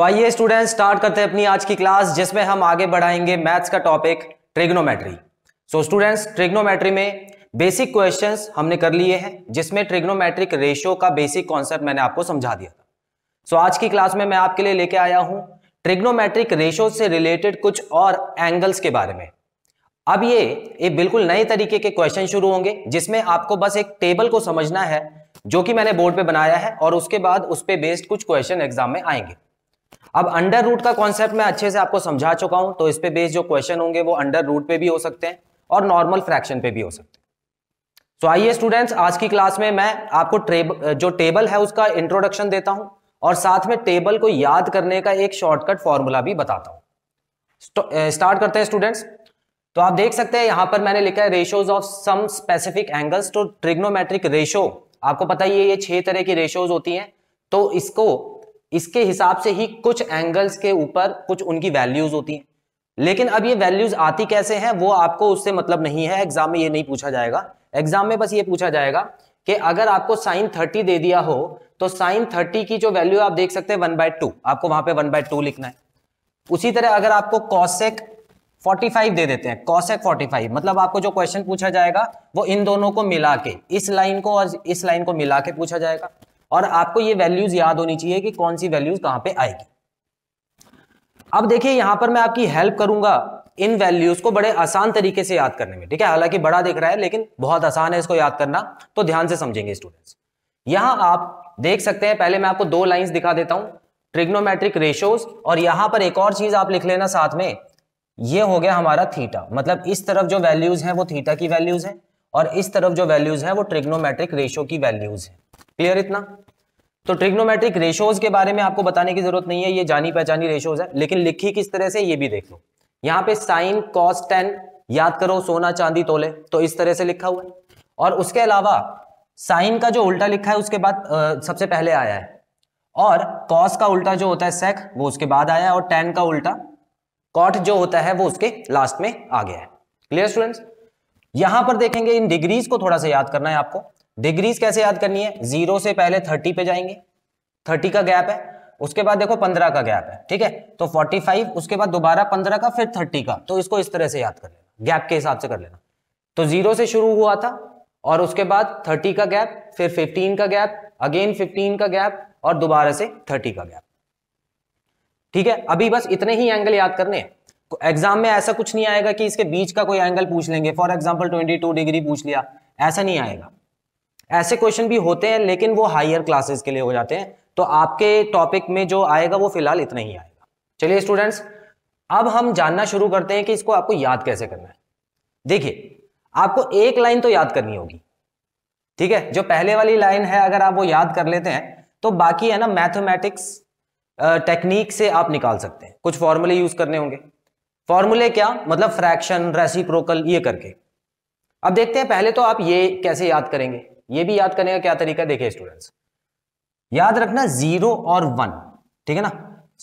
तो आइए student start करते हैं अपनी आज की क्लास जिसमें हम आगे बढ़ाएंगे मैथ्स का topic trigonometry so students trigonometry में बेसिक क्वेश्चन हमने कर लिए हैं जिसमें ट्रिग्नोमेट्रिक रेशियो का बेसिक कॉन्सेप्ट मैंने आपको समझा दिया था सो आज की क्लास में मैं आपके लिए लेके आया हूं ट्रिग्नोमेट्रिक रेशो से रिलेटेड कुछ और एंगल्स के बारे में अब ये एक बिल्कुल नए तरीके के क्वेश्चन शुरू होंगे जिसमें आपको बस एक टेबल को समझना है जो कि मैंने बोर्ड पे बनाया है और उसके बाद उस पर बेस्ड कुछ क्वेश्चन एग्जाम में आएंगे अब अंडर रूट का कॉन्सेप्ट मैं अच्छे से आपको समझा चुका हूं तो इस पे बेस्ड जो क्वेश्चन होंगे वो अंडर रूट पे भी हो सकते हैं और नॉर्मल फ्रैक्शन पे भी हो सकते हैं तो आइए स्टूडेंट्स आज की क्लास में मैं आपको ट्रेब, जो टेबल है उसका इंट्रोडक्शन देता हूं और साथ में टेबल को याद करने का एक शॉर्टकट फॉर्मूला भी बताता हूं स्टार्ट करते हैं स्टूडेंट्स तो आप देख सकते हैं यहां पर मैंने लिखा है ratios of some specific angles तो ट्रिग्नोमेट्रिक रेशो आपको पता ही है ये छह तरह की रेशोज होती हैं तो इसको इसके हिसाब से ही कुछ एंगल्स के ऊपर कुछ उनकी वैल्यूज होती हैं लेकिन अब ये वैल्यूज आती कैसे हैं वो आपको उससे मतलब नहीं है एग्जाम में ये नहीं पूछा जाएगा एग्जाम में बस ये पूछा जाएगा कि अगर आपको साइन थर्टी दे दिया हो तो साइन थर्टी की जो वैल्यू आप देख सकते हैं वन बाय टू आपको वहां पे वन बाय टू लिखना है उसी तरह अगर आपको कॉसेक 45 दे देते हैं कॉसेक 45 मतलब आपको जो क्वेश्चन पूछा जाएगा वो इन दोनों को मिला के इस लाइन को और इस लाइन को मिला के पूछा जाएगा और आपको ये वैल्यूज याद होनी चाहिए कि कौन सी वैल्यूज कहां पे आएगी अब देखिए यहां पर मैं आपकी हेल्प करूंगा इन वैल्यूज को बड़े आसान तरीके से याद करने में ठीक है हालांकि बड़ा दिख रहा है लेकिन बहुत आसान है इसको याद करना तो ध्यान से समझेंगे स्टूडेंट्स यहां आप देख सकते हैं पहले मैं आपको दो लाइन्स दिखा देता हूं ट्रिग्नोमेट्रिक रेशोज और यहां पर एक और चीज आप लिख लेना साथ में ये हो गया हमारा थीटा मतलब इस तरफ जो वैल्यूज हैं वो थीटा की वैल्यूज हैं और इस तरफ जो वैल्यूज है वो ट्रिग्नोमेट्रिक रेशो की वैल्यूज है क्लियर इतना तो ट्रिग्नोमेट्रिक रेशोज के बारे में आपको बताने की जरूरत नहीं है ये जानी पहचानी रेशोज है लेकिन लिखी किस तरह से ये भी देख लो यहाँ पे साइन कॉस टेन याद करो सोना चांदी तोले तो इस तरह से लिखा हुआ है और उसके अलावा साइन का जो उल्टा लिखा है उसके बाद आ, सबसे पहले आया है और कॉस का उल्टा जो होता है सेक वो उसके बाद आया है और टेन का उल्टा कॉट जो होता है वो उसके लास्ट में आ गया है क्लियर स्टूडेंट्स यहां पर देखेंगे इन डिग्रीज को थोड़ा सा याद करना है आपको डिग्रीज कैसे याद करनी है जीरो से पहले थर्टी पे जाएंगे थर्टी का गैप है उसके बाद देखो पंद्रह का गैप है ठीक है तो फोर्टी फाइव उसके बाद दोबारा पंद्रह का फिर थर्टी का तो इसको इस तरह से याद कर लेना गैप के हिसाब से कर लेना तो जीरो से शुरू हुआ था और उसके बाद थर्टी का गैप फिर फिफ्टीन का गैप अगेन फिफ्टीन का गैप और दोबारा से थर्टी का गैप ठीक है अभी बस इतने ही एंगल याद करने हैं एग्जाम में ऐसा कुछ नहीं आएगा कि इसके बीच का कोई एंगल पूछ लेंगे for example twenty two degree पूछ लिया ऐसा नहीं आएगा ऐसे क्वेश्चन भी होते हैं लेकिन वो हायर क्लासेस के लिए हो जाते हैं तो आपके टॉपिक में जो आएगा वो फिलहाल इतना ही आएगा चलिए स्टूडेंट्स अब हम जानना शुरू करते हैं कि इसको आपको याद कैसे करना है देखिए आपको एक लाइन तो याद करनी होगी ठीक है जो पहले वाली लाइन है अगर आप वो याद कर लेते हैं तो बाकी है ना मैथमेटिक्स टेक्निक से आप निकाल सकते हैं कुछ फॉर्मूले यूज करने होंगे फॉर्मूले क्या मतलब फ्रैक्शन रेसिप्रोकल ये करके अब देखते हैं पहले तो आप ये कैसे याद करेंगे ये भी याद करने का क्या तरीका देखिए स्टूडेंट्स याद रखना जीरो और वन ठीक है ना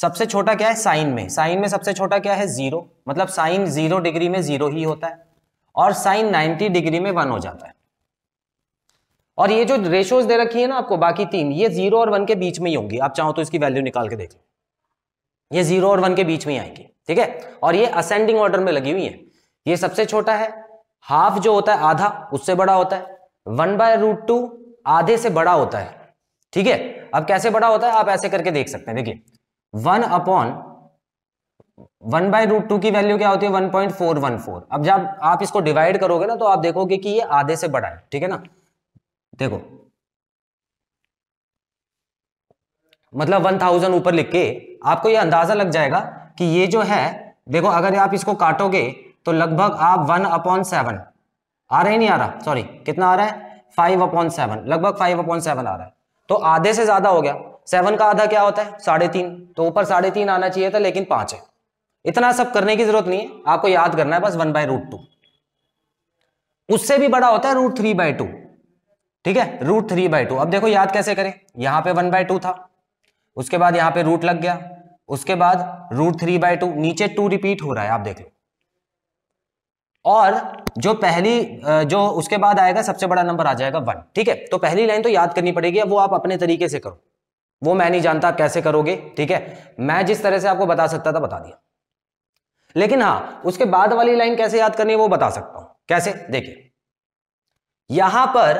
सबसे छोटा क्या है साइन में साइन में सबसे छोटा क्या है जीरो मतलब साइन जीरो डिग्री में जीरो ही होता है और साइन नाइनटी डिग्री में वन हो जाता है और ये जो रेशोज दे रखी है ना आपको बाकी तीन ये जीरो और वन के बीच में ही होंगी आप चाहो तो इसकी वैल्यू निकाल के देख लो ये जीरो और वन के बीच में आएंगे ठीक है और ये असेंडिंग ऑर्डर में लगी हुई है ये सबसे छोटा है हाफ जो होता है आधा उससे बड़ा होता है वन बाय रूट टू आधे से बड़ा होता है ठीक है अब कैसे बड़ा होता है आप ऐसे करके देख सकते हैं देखिए one upon one by root two की वैल्यू क्या होती है one point four one four अब जब आप इसको डिवाइड करोगे ना तो आप देखोगे कि ये आधे से बड़ा है ठीक है ना देखो मतलब वन थाउजेंड ऊपर लिख के आपको ये अंदाजा लग जाएगा कि ये जो है देखो अगर आप इसको काटोगे तो लगभग आप वन अपॉन सेवन आ रहा ही नहीं आ रहा सॉरी कितना आ रहा है फाइव अपॉन सेवन लगभग फाइव अपॉन सेवन आ रहा है तो आधे से ज्यादा हो गया सेवन का आधा क्या होता है साढ़े तीन तो ऊपर साढ़े तीन आना चाहिए था लेकिन पांच है इतना सब करने की जरूरत नहीं है आपको याद करना है बस वन बाय रूट टू उससे भी बड़ा होता है रूट थ्री बाय टू ठीक है रूट थ्री बाय टू अब देखो याद कैसे करें यहां पे वन बाय टू था उसके बाद यहां पे रूट लग गया उसके बाद रूट थ्री बाय टू नीचे टू रिपीट हो रहा है आप देख लो और जो पहली जो उसके बाद आएगा सबसे बड़ा नंबर आ जाएगा वन ठीक है तो पहली लाइन तो याद करनी पड़ेगी वो आप अपने तरीके से करो वो मैं नहीं जानता आप कैसे करोगे ठीक है मैं जिस तरह से आपको बता सकता था बता दिया लेकिन हाँ उसके बाद वाली लाइन कैसे याद करनी है वो बता सकता हूं कैसे देखिए यहां पर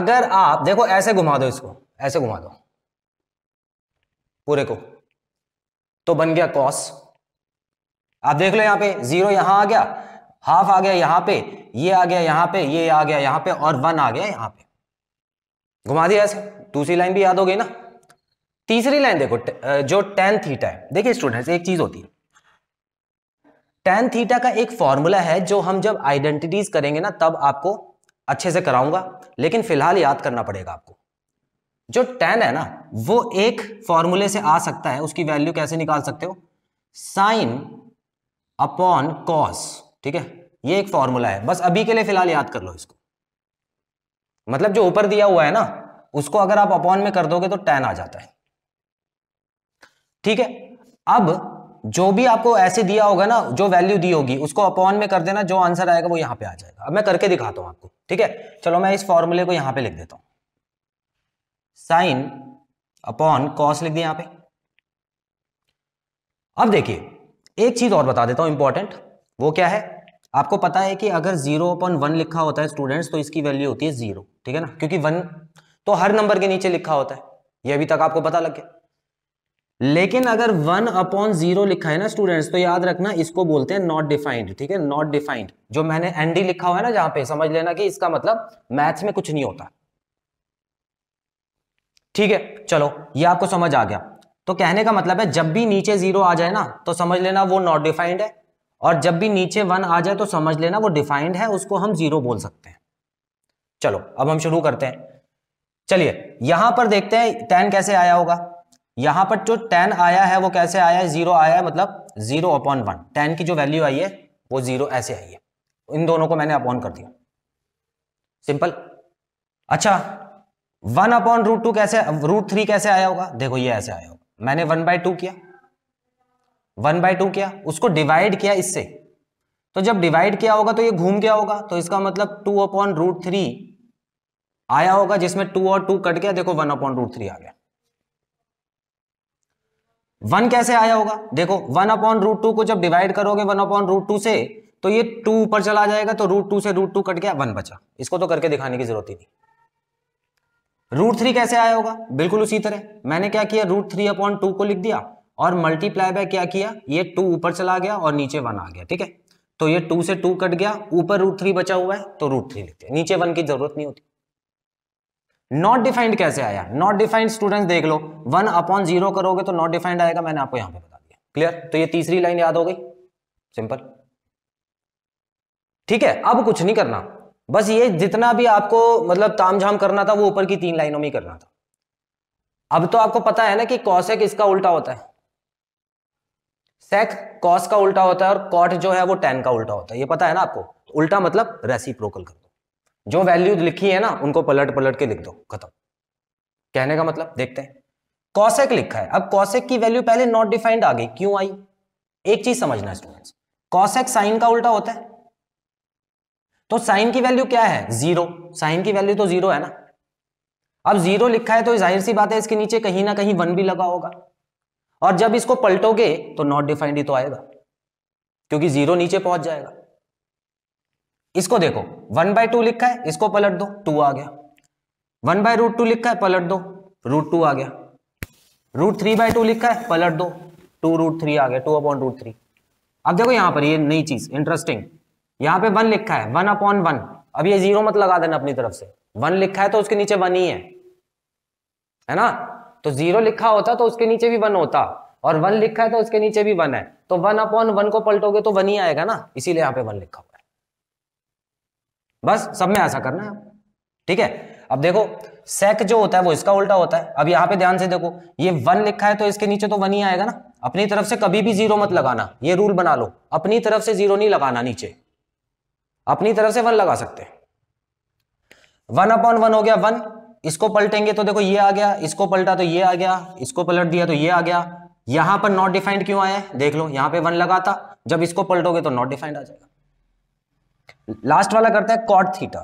अगर आप देखो ऐसे घुमा दो इसको ऐसे घुमा दो पूरे को तो बन गया कॉस आप देख लो यहां पे जीरो यहां आ गया हाफ आ गया यहां पे ये आ गया यहां पे ये आ गया यहां पे और वन आ गया यहां पे घुमा दिया ऐसे दूसरी लाइन भी याद हो गई ना तीसरी लाइन देखो जो टेन थीटा है देखिए स्टूडेंट्स एक चीज होती है टेन थीटा का एक फॉर्मूला है जो हम जब आइडेंटिटीज करेंगे ना तब आपको अच्छे से कराऊंगा लेकिन फिलहाल याद करना पड़ेगा आपको जो टेन है ना वो एक फॉर्मूले से आ सकता है उसकी वैल्यू कैसे निकाल सकते हो साइन अपॉन कॉस ठीक है ये एक फॉर्मूला है बस अभी के लिए फिलहाल याद कर लो इसको मतलब जो ऊपर दिया हुआ है ना उसको अगर आप अपॉन में कर दोगे तो टेन आ जाता है ठीक है अब जो भी आपको ऐसे दिया होगा ना जो वैल्यू दी होगी उसको अपॉन में कर देना जो आंसर आएगा वो यहां पे आ जाएगा अब मैं करके दिखाता हूं आपको ठीक है चलो मैं इस फॉर्मूले को यहां पे लिख देता हूं साइन अपॉन कॉस लिख दिया यहां पे अब देखिए एक चीज और बता देता हूं इंपॉर्टेंट वो क्या है आपको पता है कि अगर जीरो अपॉन वन लिखा होता है स्टूडेंट्स तो इसकी वैल्यू होती है जीरो ठीक है ना क्योंकि वन तो हर नंबर के नीचे लिखा होता है ये अभी तक आपको पता लग गया लेकिन अगर वन अपॉन जीरो लिखा है ना स्टूडेंट्स तो याद रखना इसको बोलते हैं नॉट डिफाइंड ठीक है नॉट डिफाइंड जो मैंने एनडी लिखा हुआ है ना जहां पे समझ लेना कि इसका मतलब मैथ्स में कुछ नहीं होता ठीक है चलो ये आपको समझ आ गया तो कहने का मतलब है जब भी नीचे जीरो आ जाए ना तो समझ लेना वो नॉट डिफाइंड है और जब भी नीचे वन आ जाए तो समझ लेना वो डिफाइंड है उसको हम जीरो बोल सकते हैं चलो अब हम शुरू करते हैं चलिए यहां पर देखते हैं टेन कैसे आया होगा यहां पर जो टेन आया है वो कैसे आया है जीरो आया है मतलब जीरो अपॉन वन टेन की जो वैल्यू आई है वो जीरो ऐसे आई है इन दोनों को मैंने अपॉन कर दिया सिंपल अच्छा वन अपॉन रूट टू कैसे रूट थ्री कैसे आया होगा देखो ये ऐसे आया होगा मैंने वन बाय टू किया वन बाय टू किया उसको डिवाइड किया इससे तो जब डिवाइड किया होगा तो ये घूम गया होगा तो इसका मतलब टू अपॉन रूट थ्री आया होगा जिसमें टू और टू कट गया देखो वन अपॉन रूट थ्री आ गया वन कैसे आया होगा देखो वन अपॉन रूट टू को जब डिवाइड करोगे वन अपॉन रूट टू से तो ये टू ऊपर चला जाएगा तो रूट टू से रूट टू कट गया वन बचा इसको तो करके दिखाने की जरूरत ही नहीं रूट थ्री कैसे आया होगा बिल्कुल उसी तरह मैंने क्या किया रूट थ्री अपॉन टू को लिख दिया और मल्टीप्लाई बाय क्या किया ये टू ऊपर चला गया और नीचे वन आ गया ठीक है तो ये टू से टू कट गया ऊपर रूट थ्री बचा हुआ है तो रूट थ्री लिखते हैं नीचे वन की जरूरत नहीं होती नॉट डिफाइंड कैसे आया नॉट डिफाइंड स्टूडेंट देख लो वन अपॉन जीरो करोगे तो नॉट डिफाइंड आएगा मैंने आपको यहां पर बता दिया क्लियर तो ये तीसरी लाइन याद हो गई सिंपल ठीक है अब कुछ नहीं करना बस ये जितना भी आपको मतलब तामझाम करना था वो ऊपर की तीन लाइनों में करना था अब तो आपको पता है ना कि कौशक इसका उल्टा होता है सेक कॉस का उल्टा होता है और कॉट जो है वो टेन का उल्टा होता है ये पता है ना आपको उल्टा मतलब रेसी प्रोकल कर दो जो वैल्यू लिखी है ना उनको पलट पलट के लिख दो खत्म कहने का मतलब देखते हैं कॉसेक लिखा है अब कौशक की वैल्यू पहले नॉट डिफाइंड आ गई क्यों आई एक चीज समझना स्टूडेंट कॉसेक साइन का उल्टा होता है तो साइन की वैल्यू क्या है जीरो साइन की वैल्यू तो जीरो है ना अब जीरो लिखा है तो जाहिर सी बात है इसके नीचे कहीं ना कहीं वन भी लगा होगा और जब इसको पलटोगे तो नॉट डिफाइंड ही तो आएगा क्योंकि जीरो नीचे पहुंच जाएगा इसको देखो वन बाय टू लिखा है इसको पलट दो टू आ गया वन बाय रूट टू लिखा है पलट दो रूट टू आ गया रूट थ्री बाय टू लिखा है पलट दो टू रूट थ्री आ गया टू अपॉन रूट थ्री अब देखो यहां पर ये नई चीज इंटरेस्टिंग यहाँ पे वन लिखा है वन अपॉन वन अब ये जीरो मत लगा देना अपनी तरफ से वन लिखा है तो उसके नीचे वन ही है है ना तो जीरो लिखा होता तो उसके नीचे भी वन होता और वन लिखा है तो उसके नीचे भी वन है तो वन अपॉन वन को पलटोगे तो वन ही आएगा ना इसीलिए यहां पे वन लिखा हुआ है बस सब में ऐसा करना है ठीक है अब देखो सेक जो होता है वो इसका उल्टा होता है अब यहां पे ध्यान से देखो ये वन लिखा है तो इसके नीचे तो वन ही आएगा ना अपनी तरफ से कभी भी जीरो मत लगाना ये रूल बना लो अपनी तरफ से जीरो नहीं लगाना नीचे अपनी तरफ से वन लगा सकते हैं वन अपॉन वन हो गया वन इसको पलटेंगे तो देखो ये आ गया इसको पलटा तो ये आ गया इसको पलट दिया तो ये आ गया यहां पर नॉट डिफाइंड क्यों आया देख लो यहां पे वन लगा था जब इसको पलटोगे तो नॉट डिफाइंड आ जाएगा लास्ट वाला करता है कॉट थीटा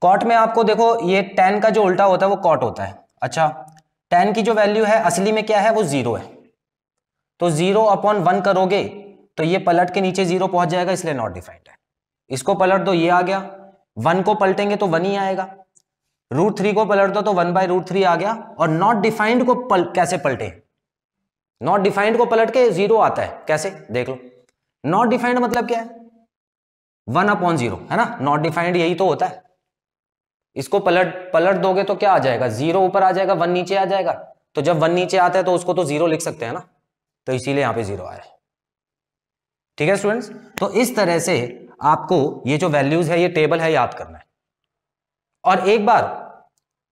कॉट में आपको देखो ये टेन का जो उल्टा होता है वो कॉट होता है अच्छा टेन की जो वैल्यू है असली में क्या है वो जीरो है तो जीरो अपॉन वन करोगे तो ये पलट के नीचे जीरो पहुंच जाएगा इसलिए नॉट डिफाइंड है इसको पलट दो ये आ गया वन को पलटेंगे तो वन ही आएगा रूट थ्री को पलट दो तो वन बाय रूट थ्री आ गया और नॉट डिफाइंड को पल, कैसे पलटे नॉट डिफाइंड को पलट के जीरो आता है कैसे देख लो नॉट डिफाइंड मतलब क्या है वन अपॉन जीरो है ना नॉट डिफाइंड यही तो होता है इसको पलट पलट दोगे तो क्या आ जाएगा जीरो ऊपर आ जाएगा वन नीचे आ जाएगा तो जब वन नीचे आता है तो उसको तो जीरो लिख सकते हैं ना तो इसीलिए यहां पे जीरो आ रहा है ठीक है स्टूडेंट्स तो इस तरह से आपको ये जो वैल्यूज है ये टेबल है याद करना है और एक बार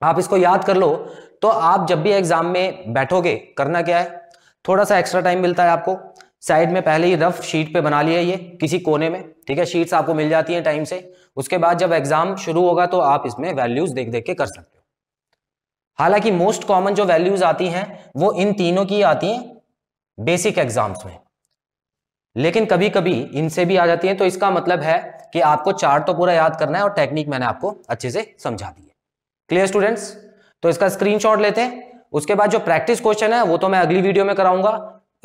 आप इसको याद कर लो तो आप जब भी एग्जाम में बैठोगे करना क्या है थोड़ा सा एक्स्ट्रा टाइम मिलता है आपको साइड में पहले ही रफ शीट पे बना लिया ये किसी कोने में ठीक है शीट्स आपको मिल जाती हैं टाइम से उसके बाद जब एग्जाम शुरू होगा तो आप इसमें वैल्यूज देख देख के कर सकते हो हालांकि मोस्ट कॉमन जो वैल्यूज आती हैं वो इन तीनों की आती हैं बेसिक एग्जाम्स में लेकिन कभी कभी इनसे भी आ जाती है तो इसका मतलब है कि आपको चार्ट तो पूरा याद करना है और टेक्निक मैंने आपको अच्छे से समझा दी है क्लियर स्टूडेंट्स तो इसका स्क्रीनशॉट लेते हैं उसके बाद जो प्रैक्टिस क्वेश्चन है वो तो मैं अगली वीडियो में कराऊंगा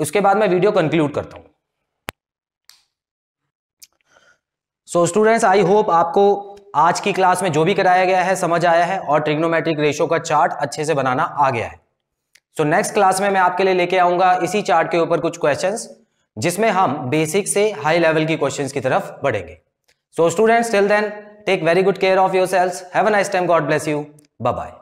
उसके बाद मैं वीडियो कंक्लूड करता हूँ सो स्टूडेंट्स आई होप आपको आज की क्लास में जो भी कराया गया है समझ आया है और ट्रिग्नोमेट्रिक रेशो का चार्ट अच्छे से बनाना आ गया है सो नेक्स्ट क्लास में मैं आपके लिए लेके आऊंगा इसी चार्ट के ऊपर कुछ क्वेश्चंस जिसमें हम बेसिक से हाई लेवल की क्वेश्चंस की तरफ बढ़ेंगे so students till then take very good care of your selves have a nice time God bless you bye bye